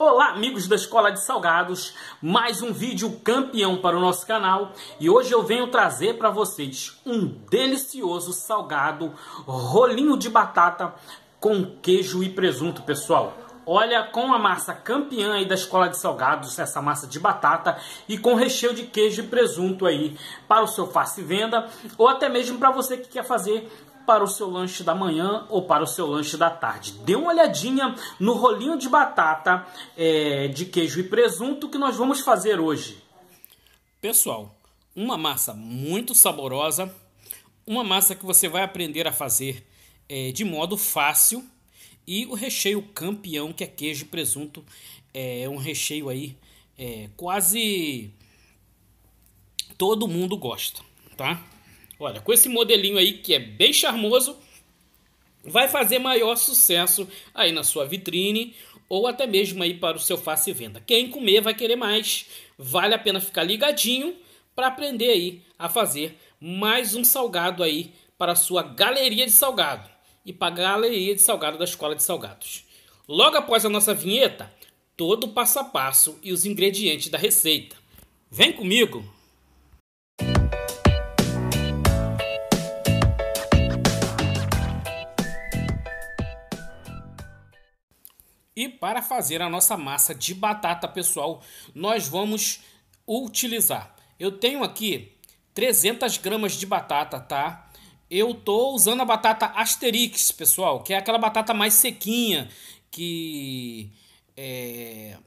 Olá amigos da Escola de Salgados, mais um vídeo campeão para o nosso canal e hoje eu venho trazer para vocês um delicioso salgado rolinho de batata com queijo e presunto pessoal. Olha, com a massa campeã aí da Escola de Salgados, essa massa de batata e com recheio de queijo e presunto aí para o seu face venda ou até mesmo para você que quer fazer para o seu lanche da manhã ou para o seu lanche da tarde. Dê uma olhadinha no rolinho de batata é, de queijo e presunto que nós vamos fazer hoje. Pessoal, uma massa muito saborosa, uma massa que você vai aprender a fazer é, de modo fácil e o recheio campeão que é queijo e presunto é, é um recheio aí é, quase todo mundo gosta, tá? Olha, com esse modelinho aí que é bem charmoso, vai fazer maior sucesso aí na sua vitrine ou até mesmo aí para o seu face venda. Quem comer vai querer mais. Vale a pena ficar ligadinho para aprender aí a fazer mais um salgado aí para a sua galeria de salgado e para a galeria de salgado da Escola de Salgados. Logo após a nossa vinheta, todo o passo a passo e os ingredientes da receita. Vem comigo! para fazer a nossa massa de batata, pessoal, nós vamos utilizar. Eu tenho aqui 300 gramas de batata, tá? Eu tô usando a batata Asterix, pessoal, que é aquela batata mais sequinha que é,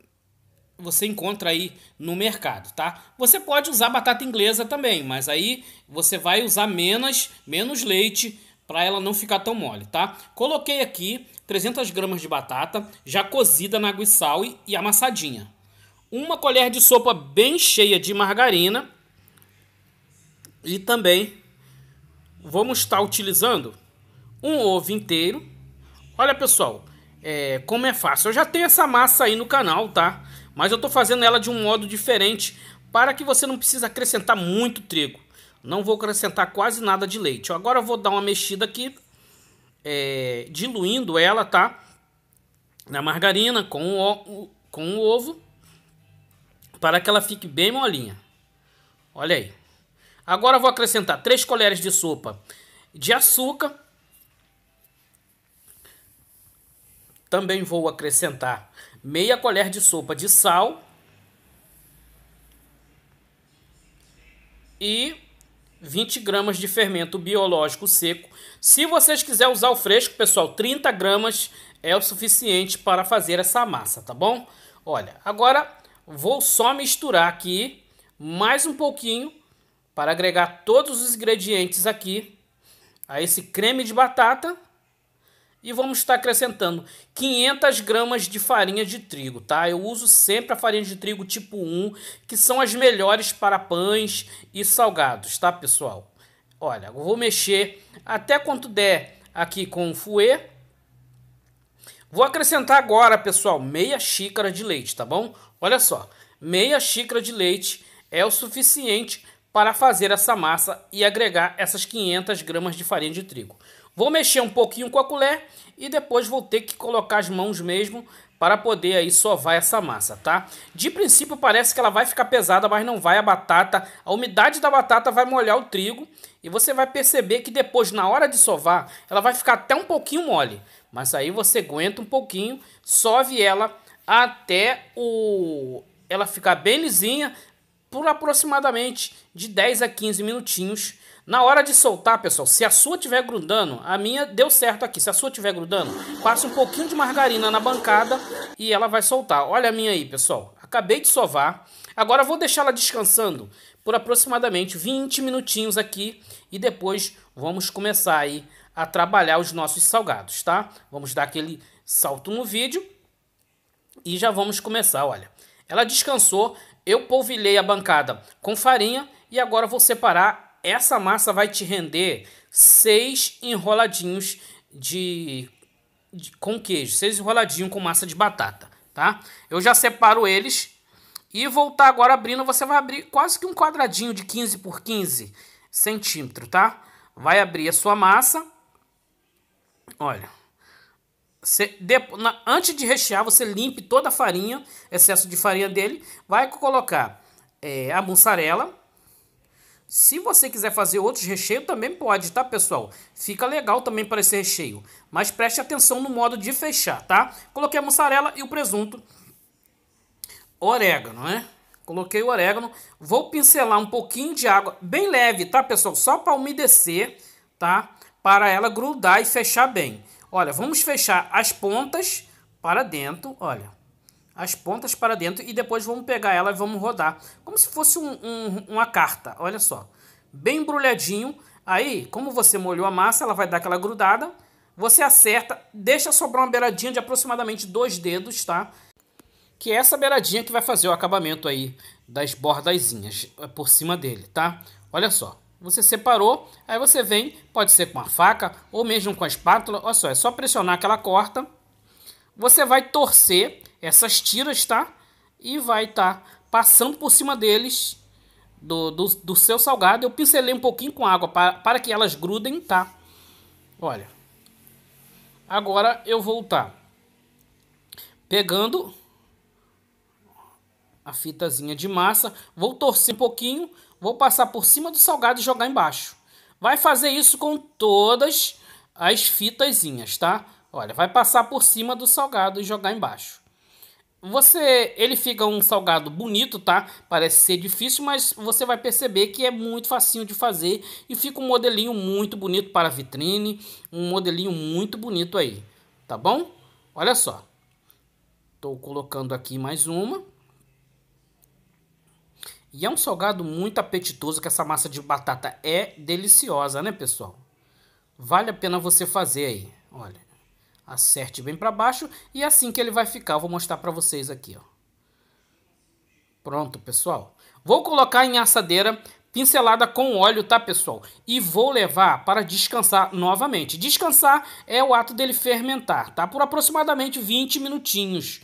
você encontra aí no mercado, tá? Você pode usar batata inglesa também, mas aí você vai usar menos, menos leite para ela não ficar tão mole, tá? Coloquei aqui 300 gramas de batata já cozida na água e sal e, e amassadinha. Uma colher de sopa bem cheia de margarina e também vamos estar utilizando um ovo inteiro. Olha pessoal, é, como é fácil. Eu já tenho essa massa aí no canal, tá? Mas eu estou fazendo ela de um modo diferente para que você não precise acrescentar muito trigo. Não vou acrescentar quase nada de leite. Agora eu vou dar uma mexida aqui, é, diluindo ela, tá? Na margarina com o, com o ovo, para que ela fique bem molinha. Olha aí. Agora eu vou acrescentar 3 colheres de sopa de açúcar. Também vou acrescentar meia colher de sopa de sal. E 20 gramas de fermento biológico seco. Se vocês quiserem usar o fresco, pessoal, 30 gramas é o suficiente para fazer essa massa, tá bom? Olha, agora vou só misturar aqui mais um pouquinho para agregar todos os ingredientes aqui a esse creme de batata. E vamos estar acrescentando 500 gramas de farinha de trigo, tá? Eu uso sempre a farinha de trigo tipo 1, que são as melhores para pães e salgados, tá, pessoal? Olha, eu vou mexer até quanto der aqui com o fouet. Vou acrescentar agora, pessoal, meia xícara de leite, tá bom? Olha só, meia xícara de leite é o suficiente para fazer essa massa e agregar essas 500 gramas de farinha de trigo. Vou mexer um pouquinho com a colher e depois vou ter que colocar as mãos mesmo para poder aí sovar essa massa, tá? De princípio parece que ela vai ficar pesada, mas não vai a batata. A umidade da batata vai molhar o trigo e você vai perceber que depois na hora de sovar, ela vai ficar até um pouquinho mole. Mas aí você aguenta um pouquinho, sove ela até o ela ficar bem lisinha por aproximadamente de 10 a 15 minutinhos na hora de soltar, pessoal, se a sua tiver grudando, a minha deu certo aqui. Se a sua tiver grudando, passa um pouquinho de margarina na bancada e ela vai soltar. Olha a minha aí, pessoal. Acabei de sovar. Agora vou deixar ela descansando por aproximadamente 20 minutinhos aqui e depois vamos começar aí a trabalhar os nossos salgados, tá? Vamos dar aquele salto no vídeo e já vamos começar, olha. Ela descansou, eu polvilhei a bancada com farinha e agora vou separar essa massa vai te render seis enroladinhos de, de com queijo, seis enroladinhos com massa de batata, tá? Eu já separo eles e voltar tá agora abrindo, você vai abrir quase que um quadradinho de 15 por 15 centímetros, tá? Vai abrir a sua massa. Olha. Você, na, antes de rechear, você limpe toda a farinha, excesso de farinha dele. Vai colocar é, a mussarela se você quiser fazer outros recheios, também pode, tá, pessoal? Fica legal também para esse recheio. Mas preste atenção no modo de fechar, tá? Coloquei a mussarela e o presunto. Orégano, né? Coloquei o orégano. Vou pincelar um pouquinho de água, bem leve, tá, pessoal? Só para umedecer, tá? Para ela grudar e fechar bem. Olha, vamos fechar as pontas para dentro, olha as pontas para dentro e depois vamos pegar ela e vamos rodar, como se fosse um, um, uma carta, olha só, bem embrulhadinho, aí como você molhou a massa, ela vai dar aquela grudada, você acerta, deixa sobrar uma beiradinha de aproximadamente dois dedos, tá? Que é essa beiradinha que vai fazer o acabamento aí das bordazinhas eh, por cima dele, tá? Olha só, você separou, aí você vem, pode ser com a faca ou mesmo com a espátula, olha só, é só pressionar que ela corta, você vai torcer essas tiras, tá? E vai estar tá passando por cima deles do, do, do, seu salgado. Eu pincelei um pouquinho com água para, para que elas grudem, tá? Olha. Agora eu vou estar tá pegando a fitazinha de massa, vou torcer um pouquinho, vou passar por cima do salgado e jogar embaixo. Vai fazer isso com todas as fitazinhas, tá? Olha, vai passar por cima do salgado e jogar embaixo. Você, ele fica um salgado bonito, tá? Parece ser difícil, mas você vai perceber que é muito facinho de fazer e fica um modelinho muito bonito para vitrine, um modelinho muito bonito aí, tá bom? Olha só. Tô colocando aqui mais uma. E é um salgado muito apetitoso, que essa massa de batata é deliciosa, né, pessoal? Vale a pena você fazer aí, olha. Acerte bem para baixo e é assim que ele vai ficar. Eu vou mostrar para vocês aqui, ó. Pronto, pessoal. Vou colocar em assadeira pincelada com óleo, tá, pessoal? E vou levar para descansar novamente. Descansar é o ato dele fermentar, tá? Por aproximadamente 20 minutinhos.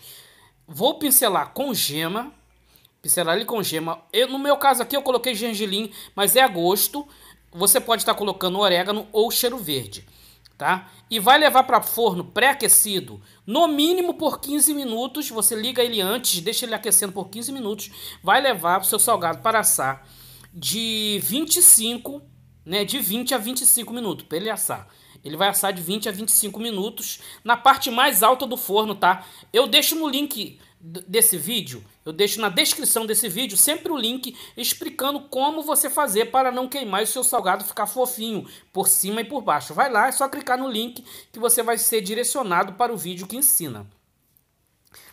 Vou pincelar com gema, pincelar ele com gema. Eu, no meu caso aqui eu coloquei gengelim, mas é a gosto. Você pode estar tá colocando orégano ou cheiro verde tá? E vai levar para forno pré-aquecido, no mínimo por 15 minutos. Você liga ele antes, deixa ele aquecendo por 15 minutos. Vai levar o seu salgado para assar de 25, né, de 20 a 25 minutos para ele assar. Ele vai assar de 20 a 25 minutos na parte mais alta do forno, tá? Eu deixo no link desse vídeo, eu deixo na descrição desse vídeo sempre o link explicando como você fazer para não queimar e o seu salgado ficar fofinho por cima e por baixo. Vai lá, é só clicar no link que você vai ser direcionado para o vídeo que ensina.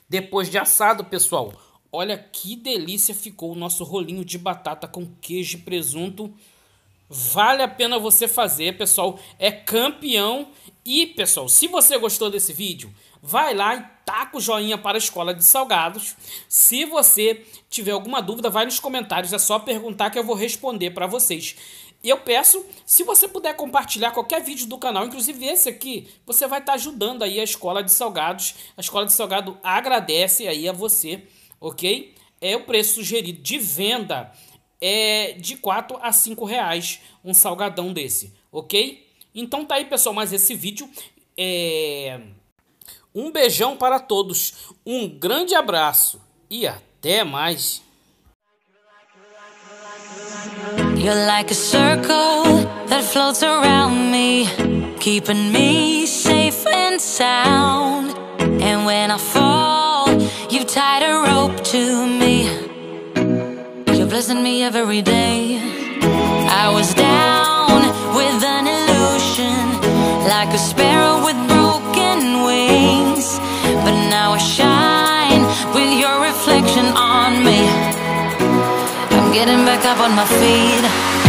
Depois de assado, pessoal, olha que delícia ficou o nosso rolinho de batata com queijo e presunto. Vale a pena você fazer, pessoal. É campeão. E, pessoal, se você gostou desse vídeo, vai lá e taca o joinha para a Escola de Salgados. Se você tiver alguma dúvida, vai nos comentários, é só perguntar que eu vou responder para vocês. Eu peço, se você puder compartilhar qualquer vídeo do canal, inclusive esse aqui, você vai estar tá ajudando aí a Escola de Salgados. A Escola de Salgado agradece aí a você, ok? É o preço sugerido de venda é de 4 a 5 reais um salgadão desse, ok? Então tá aí, pessoal, mais esse vídeo. É... Um beijão para todos, um grande abraço e até mais. You're like a circle that floats around me, keeping me safe and sound. And when I fall, you tied a rope to me. You're blessing me every day. I was up on my feet.